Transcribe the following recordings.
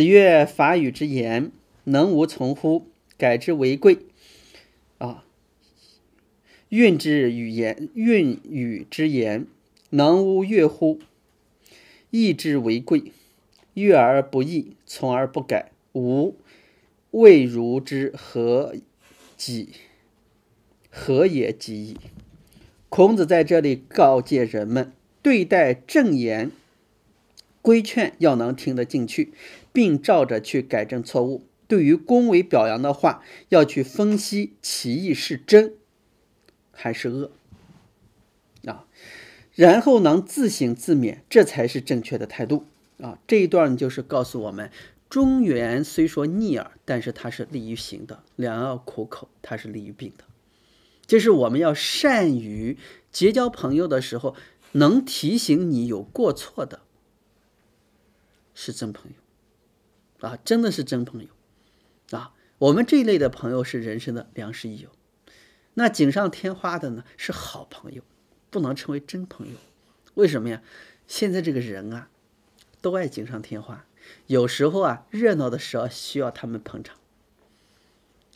子曰：“法语之言，能无从乎？改之为贵。啊，运之语言，运语之言，能无悦乎？绎之为贵。悦而不绎，从而不改，吾未如之何己？何也？己矣。”孔子在这里告诫人们，对待正言规劝要能听得进去。并照着去改正错误。对于恭维表扬的话，要去分析其意是真还是恶啊，然后能自省自勉，这才是正确的态度啊。这一段就是告诉我们：中原虽说逆耳，但是它是利于行的；良药苦口，它是利于病的。就是我们要善于结交朋友的时候，能提醒你有过错的，是真朋友。啊，真的是真朋友，啊，我们这一类的朋友是人生的良师益友。那锦上添花的呢，是好朋友，不能称为真朋友。为什么呀？现在这个人啊，都爱锦上添花。有时候啊，热闹的时候需要他们捧场。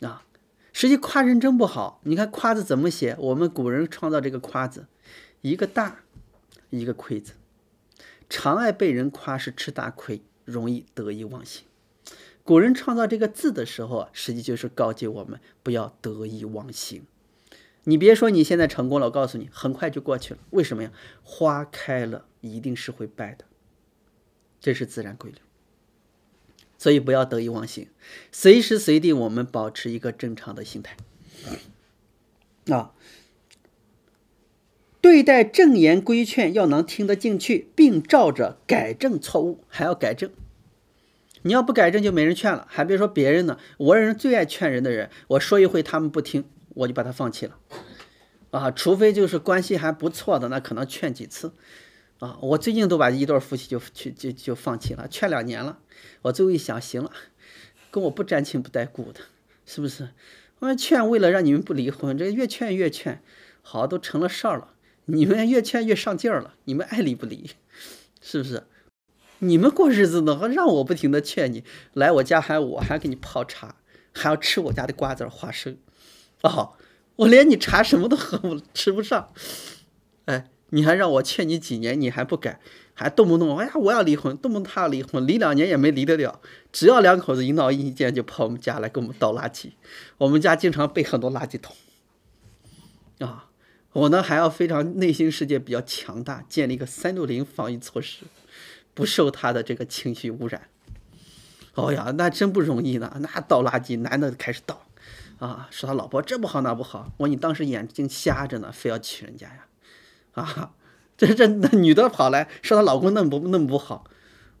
啊，实际夸人真不好。你看“夸”字怎么写？我们古人创造这个“夸”字，一个大，一个亏字。常爱被人夸是吃大亏，容易得意忘形。古人创造这个字的时候啊，实际就是告诫我们不要得意忘形。你别说你现在成功了，我告诉你，很快就过去了。为什么呀？花开了一定是会败的，这是自然规律。所以不要得意忘形，随时随地我们保持一个正常的心态。啊，对待正言规劝要能听得进去，并照着改正错误，还要改正。你要不改正，就没人劝了。还别说别人呢，我这人最爱劝人的人，我说一回他们不听，我就把他放弃了。啊，除非就是关系还不错的，那可能劝几次。啊，我最近都把一对夫妻就去就就放弃了，劝两年了。我最后一想，行了，跟我不沾亲不带故的，是不是？我劝为了让你们不离婚，这越劝越劝，好都成了事儿了。你们越劝越上劲儿了，你们爱理不理，是不是？你们过日子呢，还 让我不停的劝你来我家，还我还给你泡茶，还要吃我家的瓜子花生。哦，我连你茶什么都喝不吃不上。哎，你还让我劝你几年，你还不改，还动不动哎呀我要离婚，动不动他要离婚，离两年也没离得了，只要两口子一闹意见，就跑我们家来给我们倒垃圾。我们家经常备很多垃圾桶。啊，我呢还要非常内心世界比较强大，建立一个三六零防御措施。不受他的这个情绪污染。哦呀，那真不容易呢。那倒垃圾，男的开始倒，啊，说他老婆这不好那不好。我说你当时眼睛瞎着呢，非要娶人家呀？啊，这这那女的跑来说她老公那么不那么不好。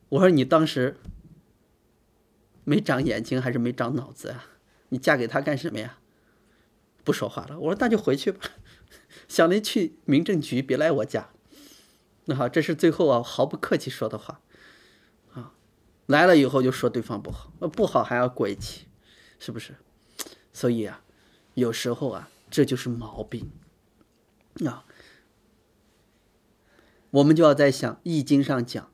我说你当时没长眼睛还是没长脑子呀？你嫁给他干什么呀？不说话了。我说那就回去吧，想着去民政局，别来我家。那好，这是最后啊，毫不客气说的话，啊，来了以后就说对方不好，那不好还要过一起，是不是？所以啊，有时候啊，这就是毛病。啊，我们就要在想，《易经》上讲，“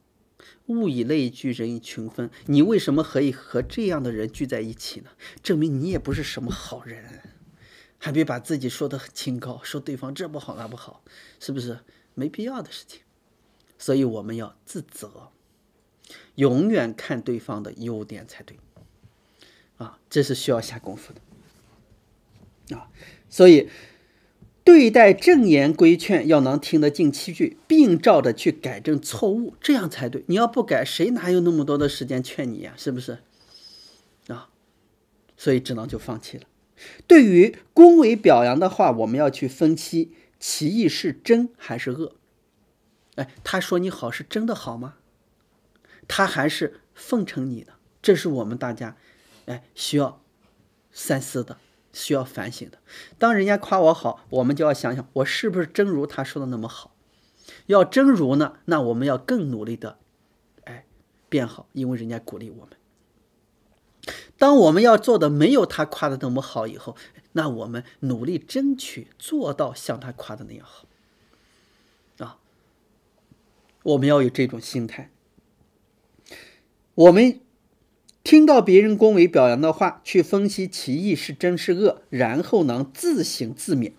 物以类聚，人以群分”，你为什么可以和这样的人聚在一起呢？证明你也不是什么好人，还别把自己说的很清高，说对方这不好那不好，是不是？没必要的事情。所以我们要自责，永远看对方的优点才对，啊，这是需要下功夫的，啊，所以对待正言规劝要能听得进七句，并照着去改正错误，这样才对。你要不改，谁哪有那么多的时间劝你呀？是不是？啊，所以只能就放弃了。对于恭维表扬的话，我们要去分析其意是真还是恶。哎，他说你好是真的好吗？他还是奉承你的，这是我们大家，哎，需要三思的，需要反省的。当人家夸我好，我们就要想想，我是不是真如他说的那么好？要真如呢，那我们要更努力的，哎，变好，因为人家鼓励我们。当我们要做的没有他夸的那么好以后，那我们努力争取做到像他夸的那样好。我们要有这种心态。我们听到别人恭维表扬的话，去分析其意是真是恶，然后能自省自勉，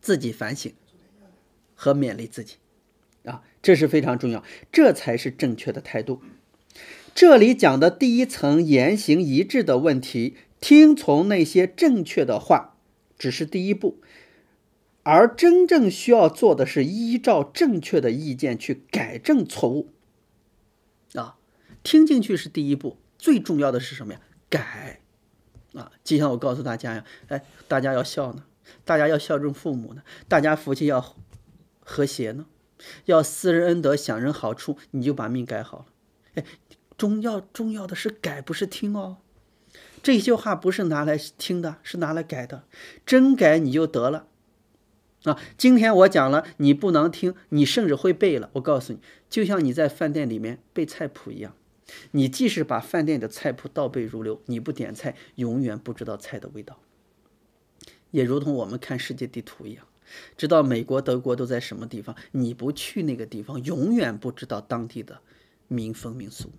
自己反省和勉励自己，啊，这是非常重要，这才是正确的态度。这里讲的第一层言行一致的问题，听从那些正确的话，只是第一步。而真正需要做的是依照正确的意见去改正错误，啊，听进去是第一步，最重要的是什么呀？改，啊，就像我告诉大家呀，哎，大家要孝呢，大家要孝敬父母呢，大家夫妻要和谐呢，要私人恩德，享人好处，你就把命改好了。哎，重要重要的是改，不是听哦。这些话不是拿来听的，是拿来改的，真改你就得了。啊，今天我讲了，你不能听，你甚至会背了。我告诉你，就像你在饭店里面背菜谱一样，你即使把饭店的菜谱倒背如流，你不点菜，永远不知道菜的味道。也如同我们看世界地图一样，知道美国、德国都在什么地方，你不去那个地方，永远不知道当地的民风民俗。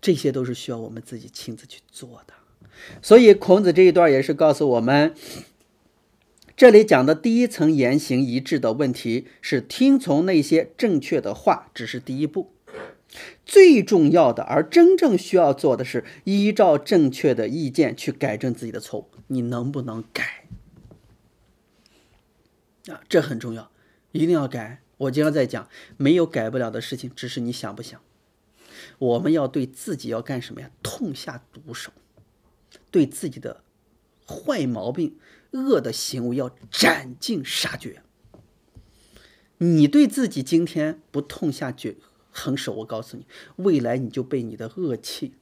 这些都是需要我们自己亲自去做的。所以，孔子这一段也是告诉我们。这里讲的第一层言行一致的问题是听从那些正确的话，只是第一步，最重要的，而真正需要做的是依照正确的意见去改正自己的错误。你能不能改？啊，这很重要，一定要改。我经常在讲，没有改不了的事情，只是你想不想。我们要对自己要干什么呀？痛下毒手，对自己的坏毛病。恶的行为要斩尽杀绝。你对自己今天不痛下绝狠手，我告诉你，未来你就被你的恶气、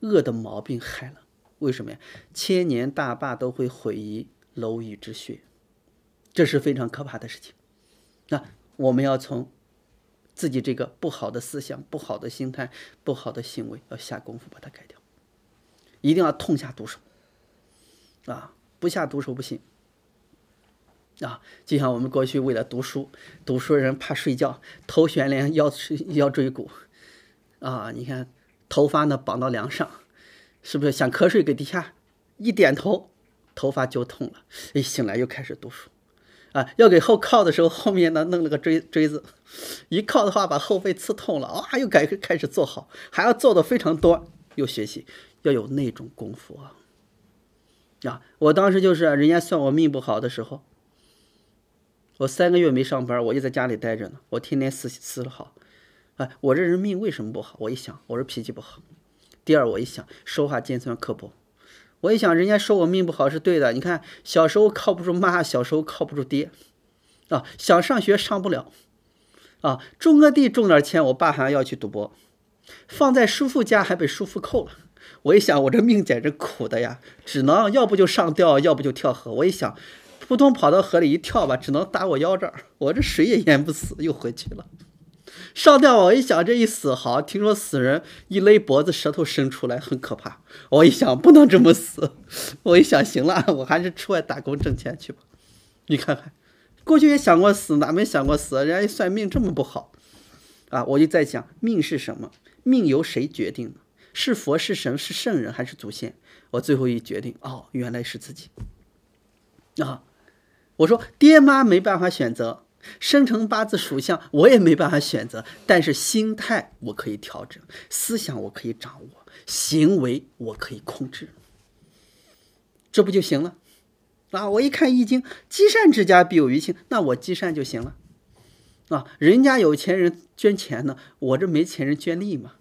恶的毛病害了。为什么呀？千年大坝都会毁于蝼蚁之穴，这是非常可怕的事情。那我们要从自己这个不好的思想、不好的心态、不好的行为要下功夫把它改掉，一定要痛下毒手啊！不下毒手不行啊！就像我们过去为了读书，读书人怕睡觉，头悬梁，腰腰椎骨啊！你看头发呢绑到梁上，是不是想瞌睡？给地下一点头，头发就痛了。一醒来又开始读书啊！要给后靠的时候，后面呢弄了个锥锥子，一靠的话把后背刺痛了啊！又改开始坐好，还要做的非常多，又学习，要有那种功夫啊！啊！我当时就是人家算我命不好的时候，我三个月没上班，我就在家里待着呢。我天天思思了好，啊，我这人命为什么不好？我一想，我这脾气不好。第二，我一想说话尖酸刻薄。我一想，人家说我命不好是对的。你看，小时候靠不住妈，小时候靠不住爹，啊，想上学上不了，啊，种个地种点钱，我爸还要去赌博，放在叔父家还被叔父扣了。我一想，我这命简直苦的呀，只能要不就上吊，要不就跳河。我一想，扑通跑到河里一跳吧，只能打我腰这儿，我这水也淹不死，又回去了。上吊我一想，这一死好，听说死人一勒脖子，舌头伸出来很可怕。我一想，不能这么死。我一想，行了，我还是出外打工挣钱去吧。你看看，过去也想过死，哪没想过死？人家一算命这么不好，啊，我就在想，命是什么？命由谁决定呢？是佛是神是圣人还是祖先？我最后一决定哦，原来是自己。啊，我说爹妈没办法选择，生辰八字属相我也没办法选择，但是心态我可以调整，思想我可以掌握，行为我可以控制，这不就行了？啊，我一看《易经》，积善之家必有余庆，那我积善就行了。啊，人家有钱人捐钱呢，我这没钱人捐力嘛。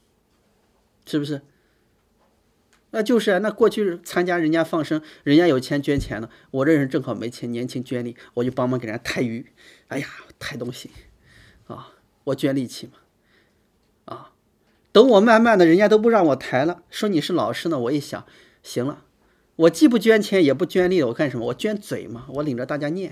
是不是？那就是啊。那过去参加人家放生，人家有钱捐钱呢，我这人正好没钱，年轻捐力，我就帮忙给人家抬鱼。哎呀，抬东西，啊，我捐力气嘛，啊，等我慢慢的人家都不让我抬了，说你是老师呢。我一想，行了，我既不捐钱也不捐力，我干什么？我捐嘴嘛，我领着大家念。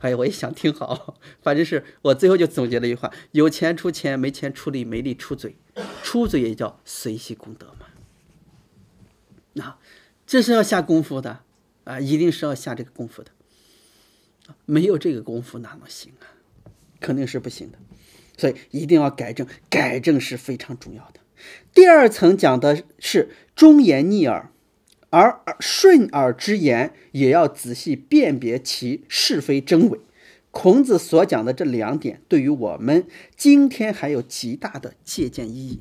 哎呀，我一想挺好，反正是我最后就总结了一句话：有钱出钱，没钱出力，没力出嘴，出嘴也叫随喜功德嘛。那这是要下功夫的啊，一定是要下这个功夫的，没有这个功夫哪能行啊？肯定是不行的，所以一定要改正，改正是非常重要的。第二层讲的是忠言逆耳。而顺耳之言也要仔细辨别其是非真伪。孔子所讲的这两点，对于我们今天还有极大的借鉴意义。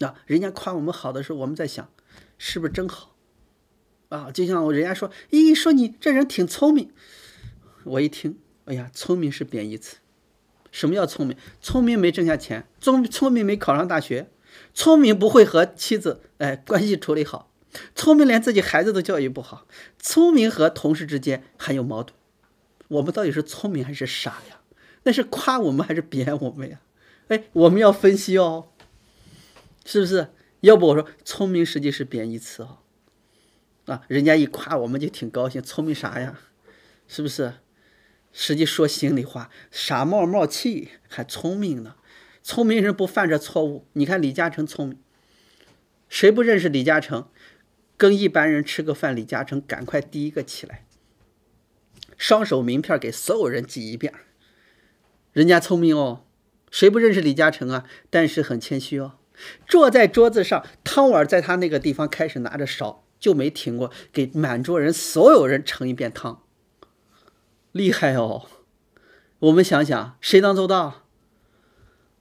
那人家夸我们好的时候，我们在想，是不是真好？啊，就像我人家说，咦，说你这人挺聪明。我一听，哎呀，聪明是贬义词。什么叫聪明？聪明没挣下钱，聪聪明没考上大学。聪明不会和妻子哎关系处理好，聪明连自己孩子都教育不好，聪明和同事之间还有矛盾。我们到底是聪明还是傻呀？那是夸我们还是贬我们呀？哎，我们要分析哦，是不是？要不我说聪明实际是贬义词哦。啊，人家一夸我们就挺高兴，聪明啥呀？是不是？实际说心里话，傻冒冒气还聪明呢。聪明人不犯这错误。你看李嘉诚聪明，谁不认识李嘉诚？跟一般人吃个饭，李嘉诚赶快第一个起来，双手名片给所有人寄一遍。人家聪明哦，谁不认识李嘉诚啊？但是很谦虚哦，坐在桌子上，汤碗在他那个地方开始拿着勺就没停过，给满桌人所有人盛一遍汤。厉害哦！我们想想，谁能做到？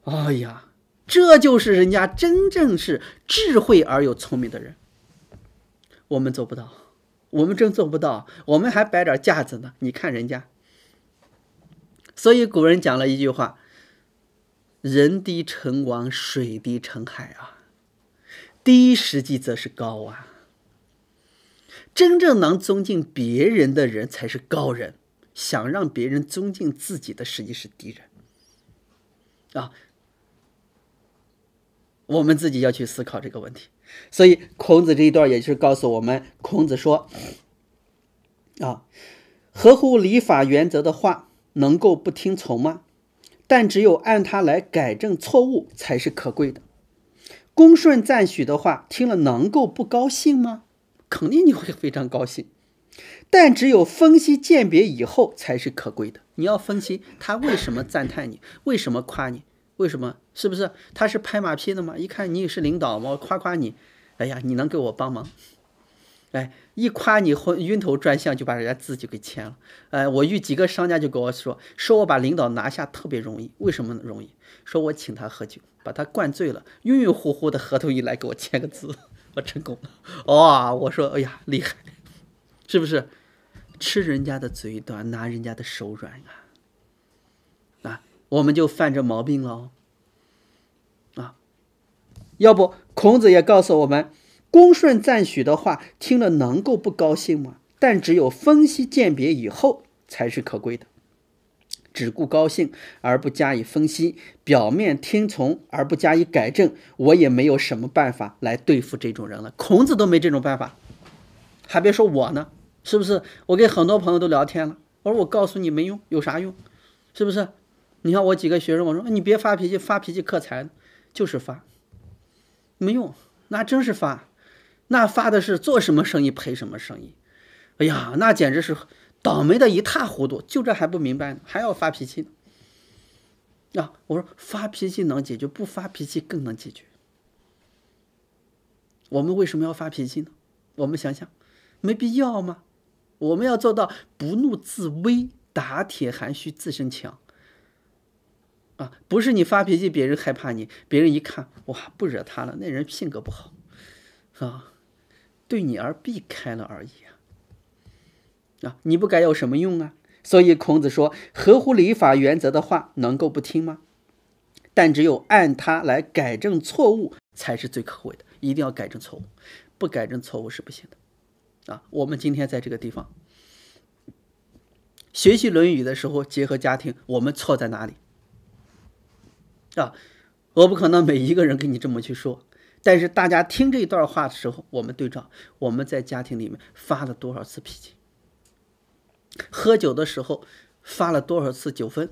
哎呀，这就是人家真正是智慧而又聪明的人。我们做不到，我们真做不到，我们还摆点架子呢。你看人家，所以古人讲了一句话：“人低成王，水低成海啊。”低实际则是高啊。真正能尊敬别人的人才是高人，想让别人尊敬自己的实际是敌人。啊。我们自己要去思考这个问题，所以孔子这一段也是告诉我们：孔子说，啊，合乎礼法原则的话，能够不听从吗？但只有按它来改正错误才是可贵的。恭顺赞许的话，听了能够不高兴吗？肯定你会非常高兴，但只有分析鉴别以后才是可贵的。你要分析他为什么赞叹你，为什么夸你。为什么？是不是他是拍马屁的吗？一看你是领导嘛，夸夸你，哎呀，你能给我帮忙？哎，一夸你昏晕头转向，就把人家自己给签了。哎，我遇几个商家就跟我说，说我把领导拿下特别容易。为什么容易？说我请他喝酒，把他灌醉了，晕晕乎乎的，合同一来给我签个字，我成功了。哇，我说，哎呀，厉害，是不是？吃人家的嘴短，拿人家的手软啊。我们就犯这毛病了，啊，要不孔子也告诉我们，恭顺赞许的话听了能够不高兴吗？但只有分析鉴别以后才是可贵的，只顾高兴而不加以分析，表面听从而不加以改正，我也没有什么办法来对付这种人了。孔子都没这种办法，还别说我呢，是不是？我跟很多朋友都聊天了，我说我告诉你没用，有啥用？是不是？你看我几个学生，我说你别发脾气，发脾气克财，就是发，没用，那真是发，那发的是做什么生意赔什么生意，哎呀，那简直是倒霉的一塌糊涂，就这还不明白呢，还要发脾气呢。啊，我说发脾气能解决，不发脾气更能解决。我们为什么要发脾气呢？我们想想，没必要吗？我们要做到不怒自威，打铁还需自身强。啊，不是你发脾气，别人害怕你；别人一看，哇，不惹他了。那人性格不好，啊，对你而避开了而已啊。啊，你不改有什么用啊？所以孔子说，合乎礼法原则的话，能够不听吗？但只有按他来改正错误，才是最可贵的。一定要改正错误，不改正错误是不行的。啊，我们今天在这个地方学习《论语》的时候，结合家庭，我们错在哪里？啊！我不可能每一个人跟你这么去说，但是大家听这段话的时候，我们对照我们在家庭里面发了多少次脾气，喝酒的时候发了多少次酒疯，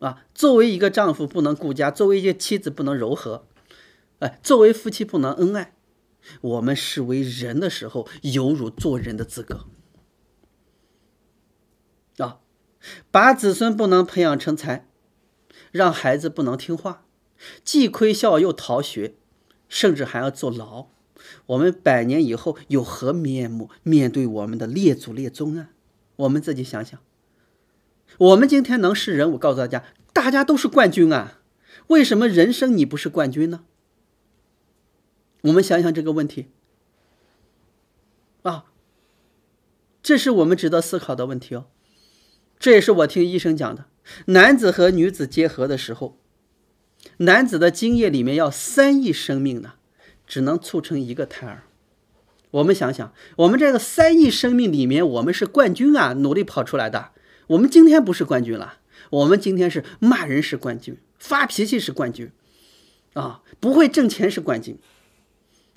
啊！作为一个丈夫不能顾家，作为一个妻子不能柔和，哎，作为夫妻不能恩爱，我们视为人的时候有辱做人的资格啊！把子孙不能培养成才。让孩子不能听话，既亏孝又逃学，甚至还要坐牢。我们百年以后有何面目面对我们的列祖列宗啊？我们自己想想。我们今天能是人，我告诉大家，大家都是冠军啊。为什么人生你不是冠军呢？我们想想这个问题。啊，这是我们值得思考的问题哦。这也是我听医生讲的。男子和女子结合的时候，男子的精液里面要三亿生命呢，只能促成一个胎儿。我们想想，我们这个三亿生命里面，我们是冠军啊，努力跑出来的。我们今天不是冠军了，我们今天是骂人是冠军，发脾气是冠军，啊，不会挣钱是冠军，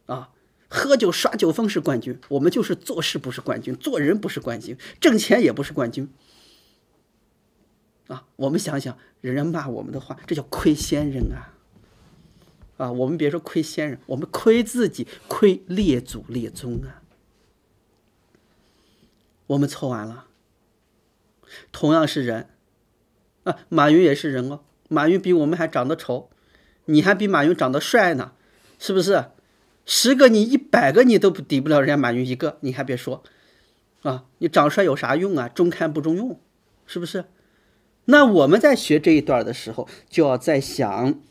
啊，喝酒耍酒疯是冠军。我们就是做事不是冠军，做人不是冠军，挣钱也不是冠军。啊，我们想想，人家骂我们的话，这叫亏先人啊！啊，我们别说亏先人，我们亏自己，亏列祖列宗啊！我们错完了。同样是人，啊，马云也是人哦。马云比我们还长得丑，你还比马云长得帅呢，是不是？十个你，一百个你都不抵不了人家马云一个。你还别说，啊，你长帅有啥用啊？中看不中用，是不是？那我们在学这一段的时候，就要在想，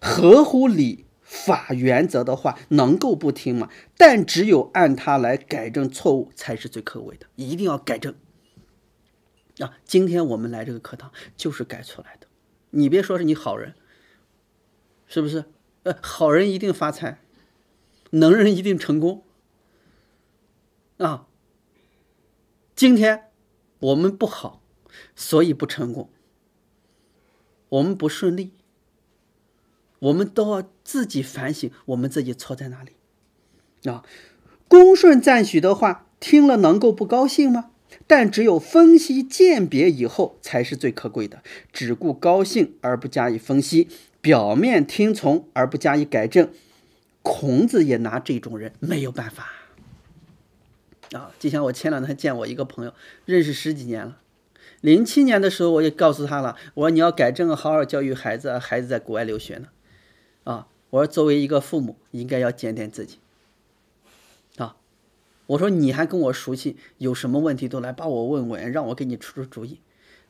合乎理法原则的话，能够不听吗？但只有按它来改正错误，才是最可贵的，一定要改正。啊，今天我们来这个课堂，就是改出来的。你别说是你好人，是不是？呃，好人一定发财，能人一定成功。啊，今天我们不好。所以不成功，我们不顺利，我们都要自己反省，我们自己错在哪里？啊，恭顺赞许的话听了能够不高兴吗？但只有分析鉴别以后才是最可贵的。只顾高兴而不加以分析，表面听从而不加以改正，孔子也拿这种人没有办法。啊，就像我前两天见我一个朋友，认识十几年了。零七年的时候，我就告诉他了，我说你要改正，好好教育孩子，孩子在国外留学呢，啊，我说作为一个父母，应该要检点自己，啊，我说你还跟我熟悉，有什么问题都来把我问问，让我给你出出主意，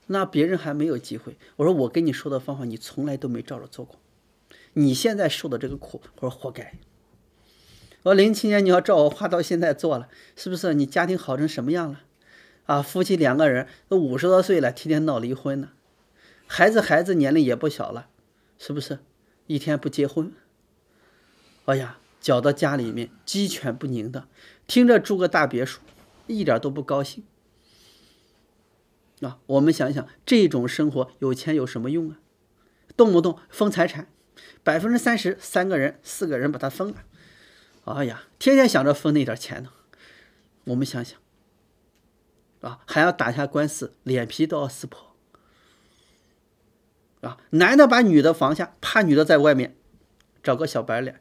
那别人还没有机会，我说我跟你说的方法，你从来都没照着做过，你现在受的这个苦，我说活该，我说零七年你要照我话到现在做了，是不是你家庭好成什么样了？啊，夫妻两个人都五十多岁了，天天闹离婚呢。孩子，孩子年龄也不小了，是不是？一天不结婚，哎呀，搅得家里面鸡犬不宁的。听着住个大别墅，一点都不高兴。啊，我们想想这种生活，有钱有什么用啊？动不动分财产，百分之三十三个人、四个人把它分了，哎呀，天天想着分那点钱呢。我们想想。啊，还要打下官司，脸皮都要撕破。啊，男的把女的防下，怕女的在外面找个小白脸；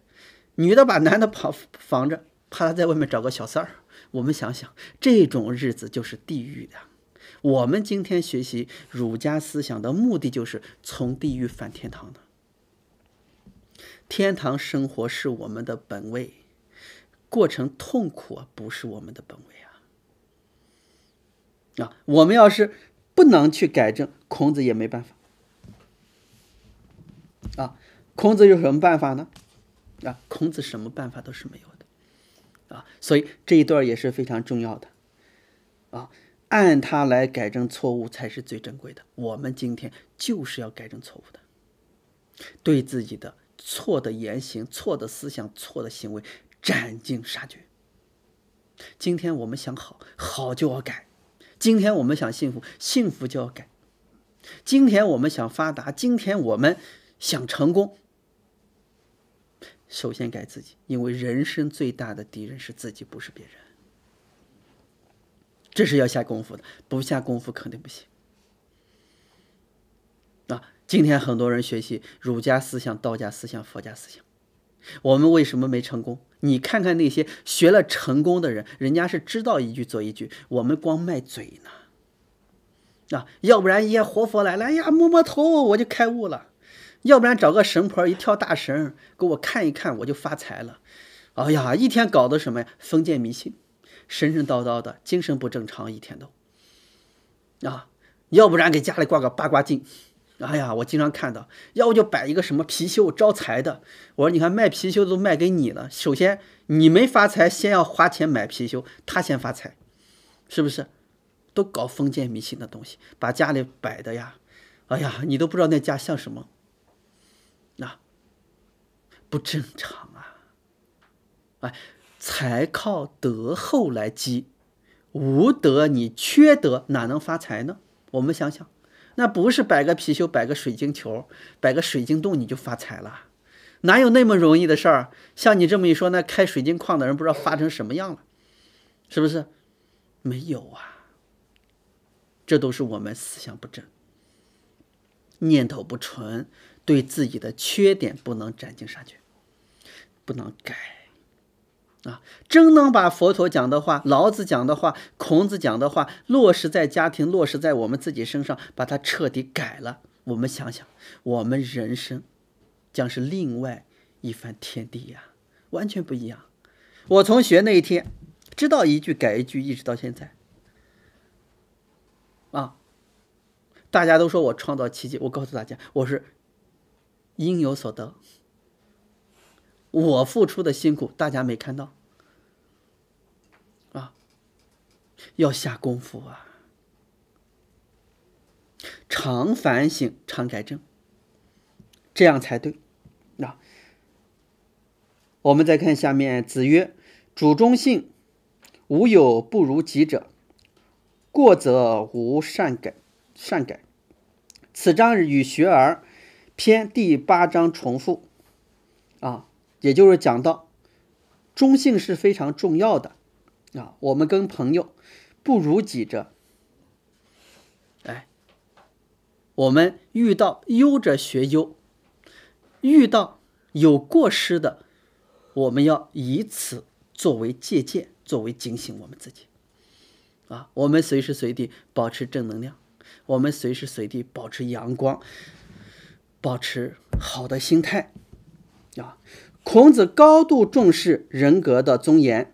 女的把男的防防着，怕他在外面找个小三儿。我们想想，这种日子就是地狱呀！我们今天学习儒家思想的目的，就是从地狱返天堂的。天堂生活是我们的本位，过程痛苦啊，不是我们的本位啊。啊，我们要是不能去改正，孔子也没办法。啊，孔子有什么办法呢？啊，孔子什么办法都是没有的。啊，所以这一段也是非常重要的。啊，按他来改正错误才是最珍贵的。我们今天就是要改正错误的，对自己的错的言行、错的思想、错的行为斩尽杀绝。今天我们想好好就要改。今天我们想幸福，幸福就要改；今天我们想发达，今天我们想成功，首先改自己，因为人生最大的敌人是自己，不是别人。这是要下功夫的，不下功夫肯定不行。啊，今天很多人学习儒家思想、道家思想、佛家思想。我们为什么没成功？你看看那些学了成功的人，人家是知道一句做一句，我们光卖嘴呢，啊？要不然一些活佛来了，哎呀，摸摸头我就开悟了；要不然找个神婆一跳大神给我看一看我就发财了。哎呀，一天搞的什么呀？封建迷信，神神叨叨的，精神不正常一天都。啊，要不然给家里挂个八卦镜。哎呀，我经常看到，要不就摆一个什么貔貅招财的。我说，你看卖貔貅都卖给你了。首先，你没发财，先要花钱买貔貅，他先发财，是不是？都搞封建迷信的东西，把家里摆的呀。哎呀，你都不知道那家像什么，那不正常啊。哎，财靠德后来积，无德你缺德哪能发财呢？我们想想。那不是摆个貔貅、摆个水晶球、摆个水晶洞你就发财了，哪有那么容易的事儿？像你这么一说，那开水晶矿的人不知道发成什么样了，是不是？没有啊，这都是我们思想不正、念头不纯，对自己的缺点不能斩尽杀绝，不能改。啊！真能把佛陀讲的话、老子讲的话、孔子讲的话落实在家庭，落实在我们自己身上，把它彻底改了。我们想想，我们人生将是另外一番天地呀，完全不一样。我从学那一天知道一句改一句，一直到现在。啊！大家都说我创造奇迹，我告诉大家，我是应有所得。我付出的辛苦，大家没看到啊？要下功夫啊！常反省，常改正，这样才对。那我们再看下面，子曰：“主忠信，无有不如己者。过则无善改，善改。”此章与《学而》篇第八章重复啊。也就是讲到，中性是非常重要的，啊，我们跟朋友不如己者，哎，我们遇到优者学优，遇到有过失的，我们要以此作为借鉴，作为警醒我们自己，啊，我们随时随地保持正能量，我们随时随地保持阳光，保持好的心态，啊。孔子高度重视人格的尊严，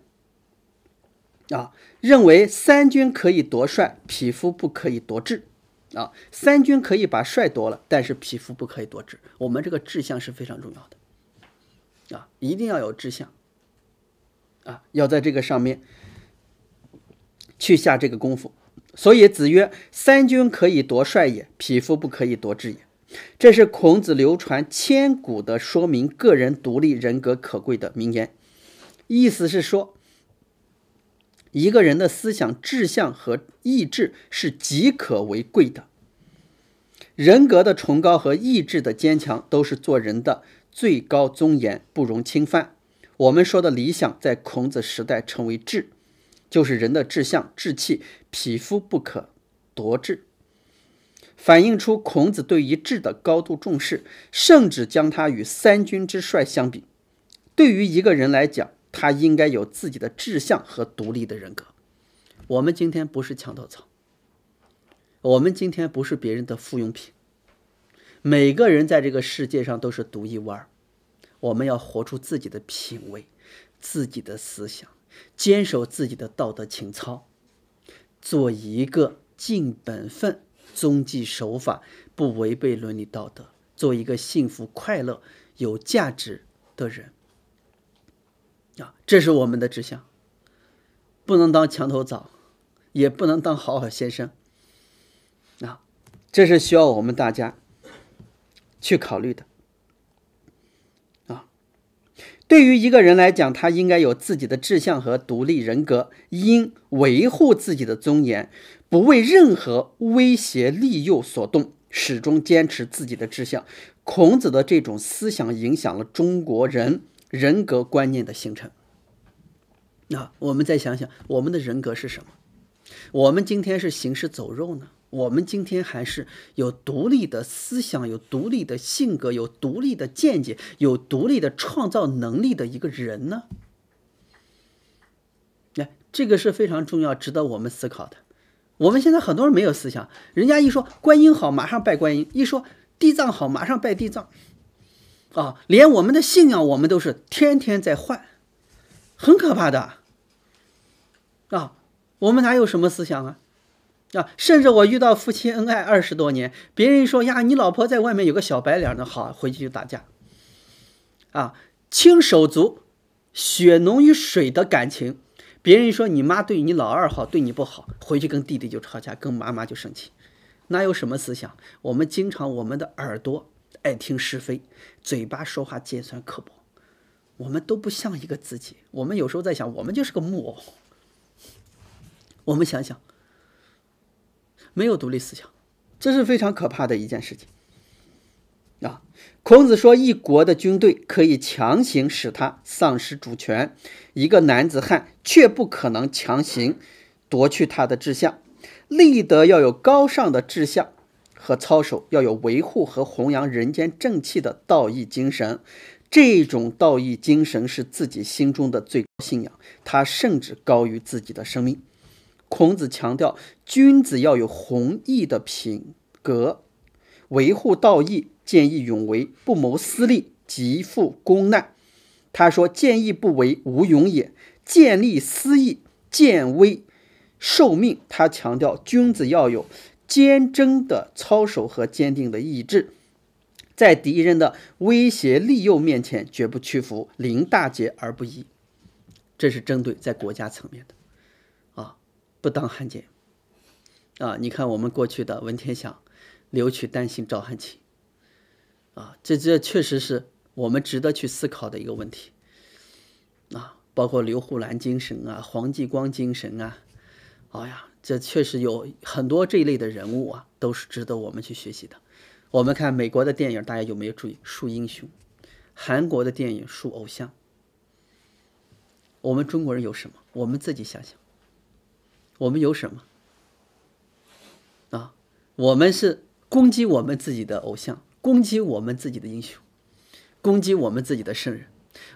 啊，认为三军可以夺帅，匹夫不可以夺志，啊，三军可以把帅夺了，但是匹夫不可以夺志。我们这个志向是非常重要的，啊，一定要有志向，啊，要在这个上面去下这个功夫。所以子曰：“三军可以夺帅也，匹夫不可以夺志也。”这是孔子流传千古的说明个人独立人格可贵的名言，意思是说，一个人的思想志向和意志是极可为贵的，人格的崇高和意志的坚强都是做人的最高尊严，不容侵犯。我们说的理想，在孔子时代称为志，就是人的志向、志气，匹夫不可夺志。反映出孔子对于智的高度重视，甚至将他与三军之帅相比。对于一个人来讲，他应该有自己的志向和独立的人格。我们今天不是墙头草，我们今天不是别人的附用品。每个人在这个世界上都是独一无二。我们要活出自己的品味，自己的思想，坚守自己的道德情操，做一个尽本分。遵纪守法，不违背伦理道德，做一个幸福、快乐、有价值的人。啊，这是我们的志向。不能当墙头草，也不能当好好先生。啊，这是需要我们大家去考虑的。啊，对于一个人来讲，他应该有自己的志向和独立人格，应维护自己的尊严。不为任何威胁利诱所动，始终坚持自己的志向。孔子的这种思想影响了中国人人格观念的形成。那我们再想想，我们的人格是什么？我们今天是行尸走肉呢？我们今天还是有独立的思想、有独立的性格、有独立的见解、有独立的创造能力的一个人呢？那这个是非常重要，值得我们思考的。我们现在很多人没有思想，人家一说观音好，马上拜观音；一说地藏好，马上拜地藏。啊，连我们的信仰，我们都是天天在换，很可怕的啊！我们哪有什么思想啊？啊，甚至我遇到夫妻恩爱二十多年，别人说呀，你老婆在外面有个小白脸呢，好，回去就打架。啊，亲手足，血浓于水的感情。别人说你妈对你老二好，对你不好，回去跟弟弟就吵架，跟妈妈就生气，哪有什么思想？我们经常我们的耳朵爱听是非，嘴巴说话尖酸刻薄，我们都不像一个自己。我们有时候在想，我们就是个木偶。我们想想，没有独立思想，这是非常可怕的一件事情。啊，孔子说，一国的军队可以强行使他丧失主权，一个男子汉却不可能强行夺去他的志向。立德要有高尚的志向和操守，要有维护和弘扬人间正气的道义精神。这种道义精神是自己心中的最高信仰，它甚至高于自己的生命。孔子强调，君子要有弘毅的品格，维护道义。见义勇为，不谋私利，极富公难。他说：“见义不为，无勇也；见利思义，见危受命。”他强调，君子要有坚贞的操守和坚定的意志，在敌人的威胁利诱面前绝不屈服，临大节而不移。这是针对在国家层面的，啊，不当汉奸。啊，你看我们过去的文天祥，留取丹心照汗青。啊，这这确实是我们值得去思考的一个问题，啊，包括刘胡兰精神啊、黄继光精神啊，哎呀，这确实有很多这一类的人物啊，都是值得我们去学习的。我们看美国的电影，大家有没有注意树英雄？韩国的电影树偶像。我们中国人有什么？我们自己想想，我们有什么？啊，我们是攻击我们自己的偶像。攻击我们自己的英雄，攻击我们自己的圣人，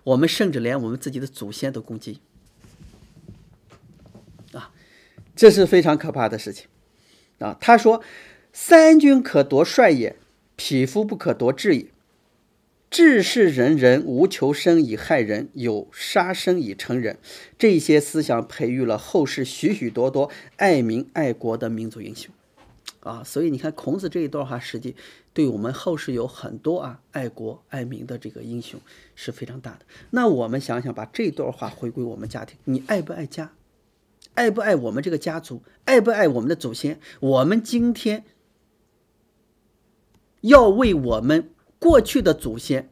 我们甚至连我们自己的祖先都攻击，啊，这是非常可怕的事情，啊！他说：“三军可夺帅也，匹夫不可夺志也。志士仁人无求生以害人，有杀生以成仁。”这些思想培育了后世许许多多爱民爱国的民族英雄。啊，所以你看孔子这一段话，实际对我们后世有很多啊爱国爱民的这个英雄是非常大的。那我们想想，把这段话回归我们家庭，你爱不爱家？爱不爱我们这个家族？爱不爱我们的祖先？我们今天要为我们过去的祖先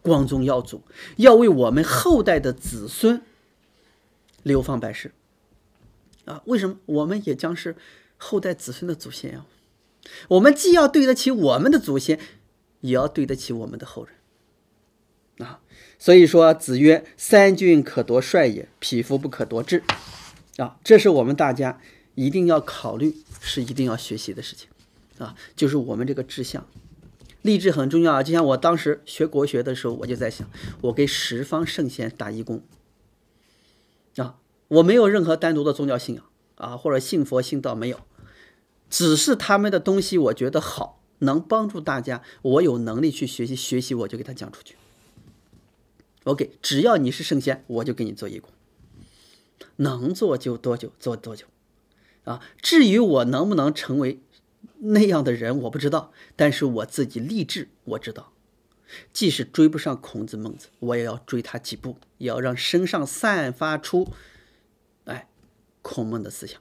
光宗耀祖，要为我们后代的子孙流芳百世。啊，为什么？我们也将是。后代子孙的祖先啊。我们既要对得起我们的祖先，也要对得起我们的后人，啊，所以说子曰：“三军可夺帅也，匹夫不可夺志。”啊，这是我们大家一定要考虑，是一定要学习的事情，啊，就是我们这个志向，立志很重要啊。就像我当时学国学的时候，我就在想，我给十方圣贤打一工，啊，我没有任何单独的宗教信仰啊，或者信佛信道没有。只是他们的东西，我觉得好，能帮助大家，我有能力去学习，学习我就给他讲出去。OK，只要你是圣贤，我就给你做义工，能做就多久做多久，啊，至于我能不能成为那样的人，我不知道，但是我自己励志，我知道，即使追不上孔子、孟子，我也要追他几步，也要让身上散发出，哎，孔孟的思想。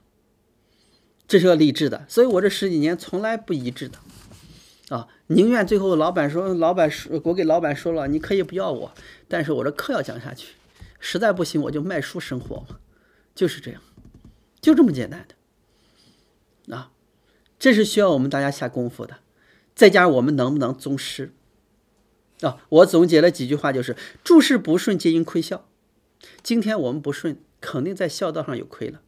这是要励志的，所以我这十几年从来不一致的，啊，宁愿最后老板说，老板说我给老板说了，你可以不要我，但是我的课要讲下去，实在不行我就卖书生活嘛，就是这样，就这么简单的，啊，这是需要我们大家下功夫的，再加上我们能不能宗师，啊，我总结了几句话，就是诸事不顺皆因亏孝，今天我们不顺，肯定在孝道上有亏了。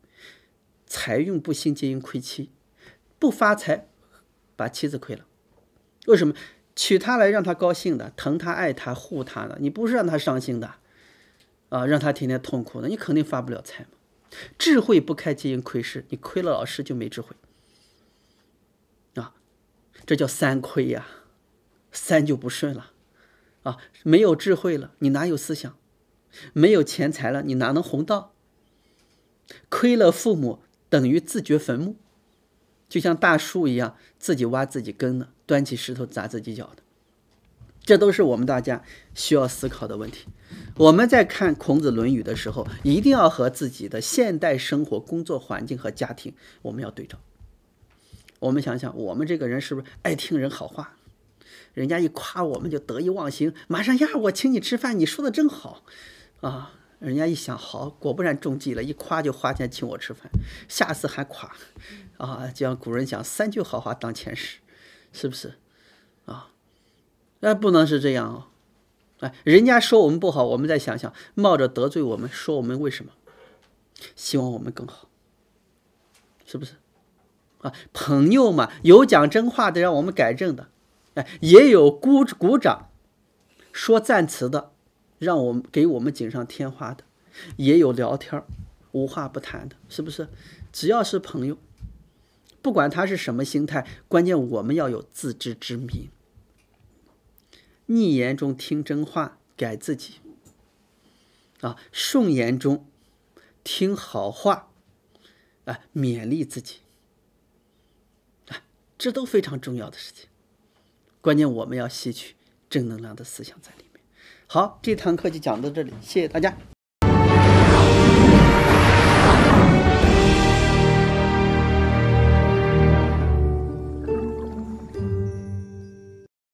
财运不兴，皆因亏妻；不发财，把妻子亏了。为什么娶她来，让她高兴的、疼她、爱她、护她的？你不是让她伤心的啊，让她天天痛苦的，你肯定发不了财嘛。智慧不开，皆因亏师。你亏了老师，就没智慧啊。这叫三亏呀，三就不顺了啊。没有智慧了，你哪有思想？没有钱财了，你哪能弘道？亏了父母。等于自掘坟墓，就像大树一样，自己挖自己根的，端起石头砸自己脚的，这都是我们大家需要思考的问题。我们在看《孔子论语》的时候，一定要和自己的现代生活、工作环境和家庭，我们要对照。我们想想，我们这个人是不是爱听人好话？人家一夸我们就得意忘形，马上呀，我请你吃饭。你说的真好，啊。人家一想好，果不然中计了，一夸就花钱请我吃饭，下次还夸，啊，就像古人讲“三句好话当前使”，是不是？啊，那不能是这样哦，哎，人家说我们不好，我们再想想，冒着得罪我们说我们为什么，希望我们更好，是不是？啊，朋友嘛，有讲真话的让我们改正的，哎，也有鼓鼓掌说赞词的。让我们给我们锦上添花的，也有聊天无话不谈的，是不是？只要是朋友，不管他是什么心态，关键我们要有自知之明。逆言中听真话，改自己；啊，顺言中听好话，啊，勉励自己。啊，这都非常重要的事情。关键我们要吸取正能量的思想在里好，这堂课就讲到这里，谢谢大家。